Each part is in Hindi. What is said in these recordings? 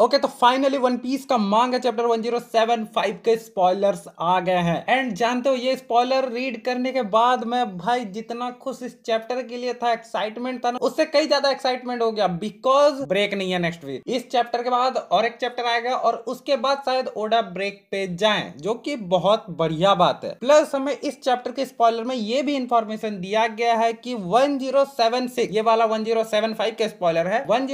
ओके okay, तो फाइनली वन पीस का है चैप्टर 1075 के स्पॉयलर्स आ गए हैं एंड जानते हो ये स्पॉयलर रीड करने के बाद मैं भाई जितना खुश इस चैप्टर के लिए था एक्साइटमेंट था ना उससे कई ज्यादा एक्साइटमेंट हो गया बिकॉज ब्रेक नहीं है नेक्स्ट वीक इस चैप्टर के बाद और एक चैप्टर आएगा और उसके बाद शायद ओडा ब्रेक पे जाए जो की बहुत बढ़िया बात है प्लस हमें इस चैप्टर के स्पॉयलर में ये भी इंफॉर्मेशन दिया गया है की वन ये वाला वन के स्पॉयलर है वन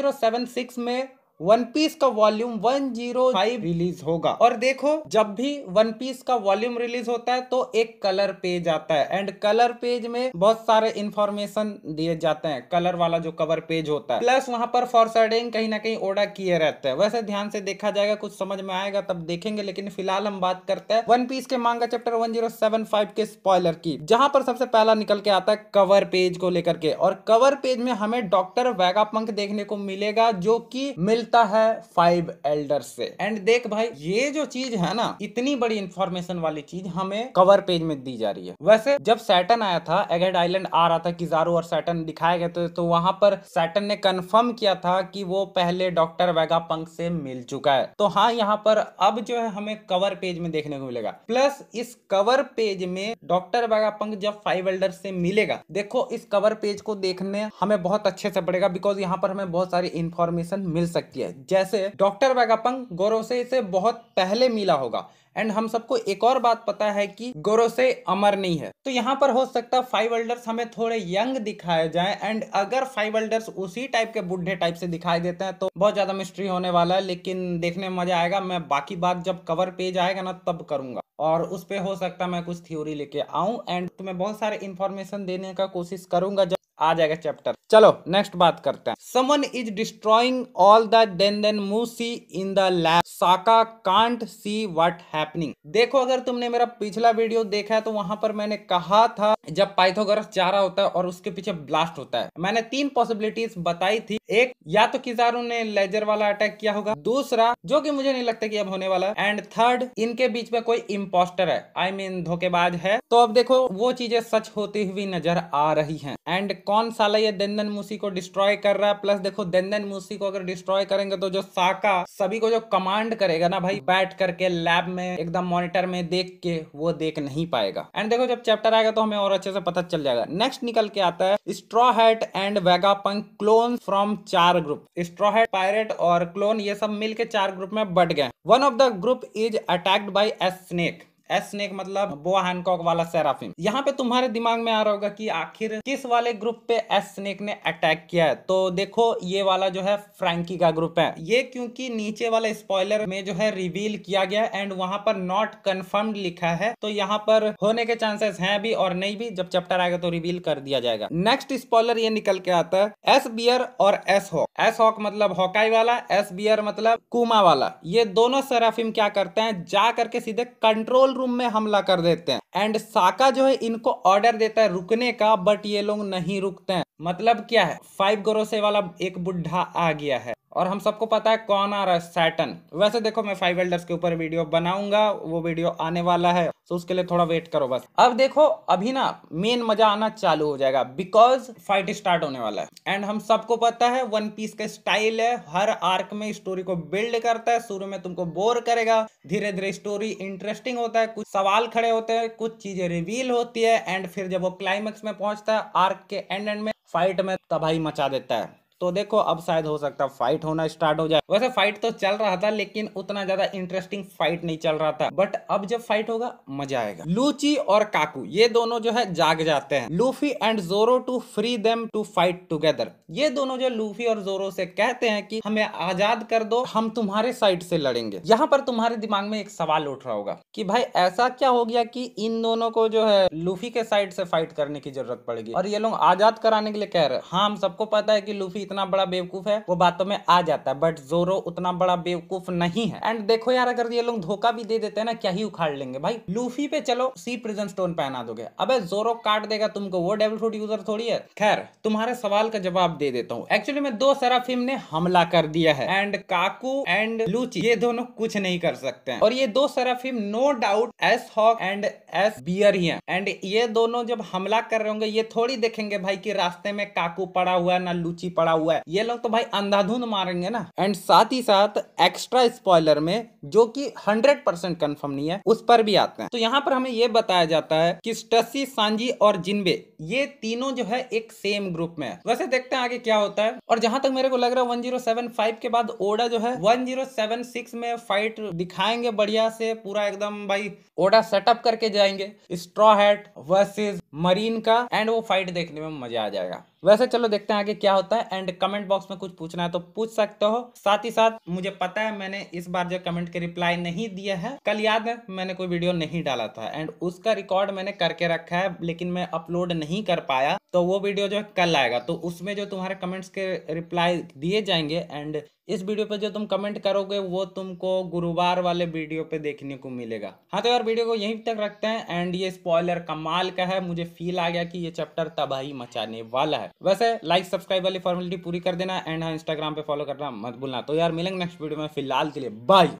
में वन पीस का वॉल्यूम 105 रिलीज होगा और देखो जब भी वन पीस का वॉल्यूम रिलीज होता है तो एक कलर पेज आता है एंड कलर पेज में बहुत सारे इंफॉर्मेशन दिए जाते हैं कलर वाला जो कवर पेज होता है प्लस वहां पर फॉरसाइडिंग कहीं ना कहीं ओडा किए रहते हैं वैसे ध्यान से देखा जाएगा कुछ समझ में आएगा तब देखेंगे लेकिन फिलहाल हम बात करते हैं वन पीस के मांगा चैप्टर वन के स्पॉयलर की जहां पर सबसे पहला निकल के आता है कवर पेज को लेकर के और कवर पेज में हमें डॉक्टर वैगा देखने को मिलेगा जो की मिल्क मिलता है फाइव एल्डर से एंड देख भाई ये जो चीज है ना इतनी बड़ी इंफॉर्मेशन वाली चीज हमें कवर पेज में दी जा रही है वैसे जब सैटन आया था एगेड आइलैंड आ रहा था किजारो और सैटन दिखाया गया था तो वहां पर सैटन ने कंफर्म किया था कि वो पहले डॉक्टर वेगा पंख से मिल चुका है तो हाँ यहाँ पर अब जो है हमें कवर पेज में देखने को मिलेगा प्लस इस कवर पेज में डॉक्टर वेगा पंक जब फाइव एल्डर से मिलेगा देखो इस कवर पेज को देखने हमें बहुत अच्छे से पड़ेगा बिकॉज यहाँ पर हमें बहुत सारी इंफॉर्मेशन मिल सकती सकती है जैसे डॉक्टर वेगापंग गोरोसे से बहुत पहले मिला होगा एंड हम सबको एक और बात पता है कि गोरोसे अमर नहीं है तो यहाँ पर हो सकता है फाइव एल्डर्स हमें थोड़े यंग दिखाए जाएं एंड अगर फाइव एल्डर्स उसी टाइप के बुढ़े टाइप से दिखाई देते हैं तो बहुत ज़्यादा मिस्ट्री होने वाला है लेकिन देखने में मजा आएगा मैं बाकी बात जब कवर पेज आएगा ना तब करूंगा और उस पर हो सकता मैं कुछ थ्योरी लेके आऊँ एंड तुम्हें बहुत सारे इन्फॉर्मेशन देने का कोशिश करूंगा आ जाएगा चैप्टर चलो नेक्स्ट बात करते हैं someone is destroying all the then then move see in the lab साका कांट सी व्हाट हैपनिंग देखो अगर तुमने मेरा पिछला वीडियो देखा है तो वहां पर मैंने कहा था जब पाइथागोरस जा रहा होता है और उसके पीछे ब्लास्ट होता है मैंने तीन पॉसिबिलिटीज बताई थी एक या तो किजारू ने लेजर वाला अटैक किया होगा दूसरा जो कि मुझे नहीं लगता कि अब होने वाला एंड थर्ड इनके बीच में कोई इम्पोस्टर है आई I मीन mean, धोखेबाज है तो अब देखो वो चीजें सच होती हुई नजर आ रही है एंड कौन साला ये देंदन मूसी को डिस्ट्रॉय कर रहा है प्लस देखो देंदन मूसी को अगर डिस्ट्रॉय करेंगे तो जो साका सभी को जो कमांड करेगा ना भाई बैठ करके लैब में एकदम मॉनिटर में देख के वो देख नहीं पाएगा एंड देखो जब चैप्टर आएगा तो हमें और अच्छे से पता चल जाएगा नेक्स्ट निकल के आता है Straw Hat and Vega clone from चार ग्रुप स्ट्रॉ हैट पायरेट और क्लोन ये सब मिलके चार ग्रुप में बढ़ गए one of the group is attacked by a snake snake मतलब बोआ हैंकॉक वाला सेराफिम यहाँ पे तुम्हारे दिमाग में आ रहा होगा कि आखिर किस वाले ग्रुप पे एस स्नेक ने अटैक किया है तो देखो ये वाला जो है फ्रैंकी का ग्रुप है ये क्योंकि नीचे वाले स्पॉइलर में जो है रिवील किया गया एंड वहां पर नॉट कन्फर्म लिखा है तो यहाँ पर होने के चांसेस है भी और नहीं भी जब चैप्टर आएगा तो रिवील कर दिया जाएगा नेक्स्ट स्पॉयलर ये निकल के आता है एस बियर और एस हॉक एस हॉक मतलब हॉकाई वाला एस बियर मतलब कुमा वाला ये दोनों सेराफिम क्या करते हैं जा करके सीधे कंट्रोल रूम में हमला कर देते हैं एंड साका जो है इनको ऑर्डर देता है रुकने का बट ये लोग नहीं रुकते हैं मतलब क्या है फाइव गरोसे वाला एक बुढ़ा आ गया है और हम सबको पता है कौन आ रहा है सैटन वैसे देखो मैं फाइव एल्डर्स के ऊपर वीडियो बनाऊंगा वो वीडियो आने वाला है तो उसके लिए थोड़ा वेट करो बस अब देखो अभी ना मेन मजा आना चालू हो जाएगा बिकॉज फाइट स्टार्ट होने वाला है एंड हम सबको पता है वन पीस का स्टाइल है हर आर्क में स्टोरी को बिल्ड करता है शुरू में तुमको बोर करेगा धीरे धीरे स्टोरी इंटरेस्टिंग होता है कुछ सवाल खड़े होते हैं कुछ चीजें रिवील होती है एंड फिर जब वो क्लाइमेक्स में पहुंचता है आर्क के एंड एंड में फाइट में तबाही मचा देता है तो देखो अब शायद हो सकता है फाइट होना स्टार्ट हो जाए वैसे फाइट तो चल रहा था लेकिन उतना ज्यादा इंटरेस्टिंग फाइट नहीं चल रहा था बट अब जब फाइट होगा मजा आएगा लूची और काकू ये दोनों जो है जाग जाते हैं Luffy and Zoro to free them to fight together ये दोनों जो लूफी और जोरो से कहते हैं कि हमें आजाद कर दो हम तुम्हारे साइड से लड़ेंगे यहाँ पर तुम्हारे दिमाग में एक सवाल उठ रहा होगा कि भाई ऐसा क्या हो गया कि इन दोनों को जो है लूफी के साइड से फाइट करने की जरूरत पड़ेगी और ये लोग आजाद कराने के लिए कह रहे हैं हाँ हम सबको पता है कि लूफी कितना बड़ा बेवकूफ है वो बातों में आ जाता है बट जोरो उतना बड़ा बेवकूफ नहीं है एंड देखो यार अगर ये लोग धोखा भी दे देते हैं ना क्या ही उखाड़ लेंगे भाई लूफी पे चलो सी प्रिजन स्टोन पहना दोगे अब जोरो काट देगा तुमको वो डेबल फ्रूट यूजर थोड़ी है खैर तुम्हारे सवाल का जवाब दे देता हूँ एक्चुअली में दो सराफिम ने हमला कर दिया है एंड काकू एंड लूची ये दोनों कुछ नहीं कर सकते और ये दो Seraphim no doubt S Hawk and S Bear ही हैं एंड ये दोनों जब हमला कर रहे होंगे ये थोड़ी देखेंगे भाई कि रास्ते में काकू पड़ा हुआ ना लूची पड़ा हुआ है ये लोग तो भाई अंधाधुंध मारेंगे ना एंड साथ ही साथ एक्स्ट्रा स्पॉयलर में जो कि हंड्रेड परसेंट कन्फर्म नहीं है उस पर भी आते हैं तो यहाँ पर हमें यह बताया जाता है कि स्टसी सांजी और जिनबे ये तीनों जो है एक सेम ग्रुप में है वैसे देखते हैं आगे क्या होता है और जहां तक मेरे को लग रहा है वन के बाद ओडा जो है वन में फाइट दिखाएंगे बढ़िया से पूरा एकदम भाई ओडा सेटअप करके जाएंगे स्ट्रॉ हैट वर्सेज मरीन का एंड वो फाइट देखने में मजा आ जाएगा वैसे चलो देखते हैं आगे क्या होता है एंड कमेंट बॉक्स में कुछ पूछना है तो पूछ सकते हो साथ ही साथ मुझे पता है मैंने इस बार जो कमेंट के रिप्लाई नहीं दिया है कल याद है मैंने कोई वीडियो नहीं डाला था एंड उसका रिकॉर्ड मैंने करके रखा है लेकिन मैं अपलोड नहीं नहीं कर पाया तो वो वीडियो जो है कल आएगा तो उसमें जो तुम्हारे कमेंट्स के रिप्लाई दिए जाएंगे एंड इस वीडियो पे जो तुम कमेंट करोगे वो तुमको गुरुवार वाले वीडियो पे देखने को मिलेगा हाँ तो यार वीडियो को यहीं तक रखते हैं एंड ये स्पॉयलर कमाल का है मुझे फील आ गया कि ये चैप्टर तबाही मचाने वाला है वैसे लाइक सब्सक्राइब वाली फॉर्मेलिटी पूरी कर देना एंड हाँ इंस्टाग्राम पे फॉलो करना मत भूलना तो यार मिलेंगे नेक्स्ट वीडियो में फिलहाल के लिए बाय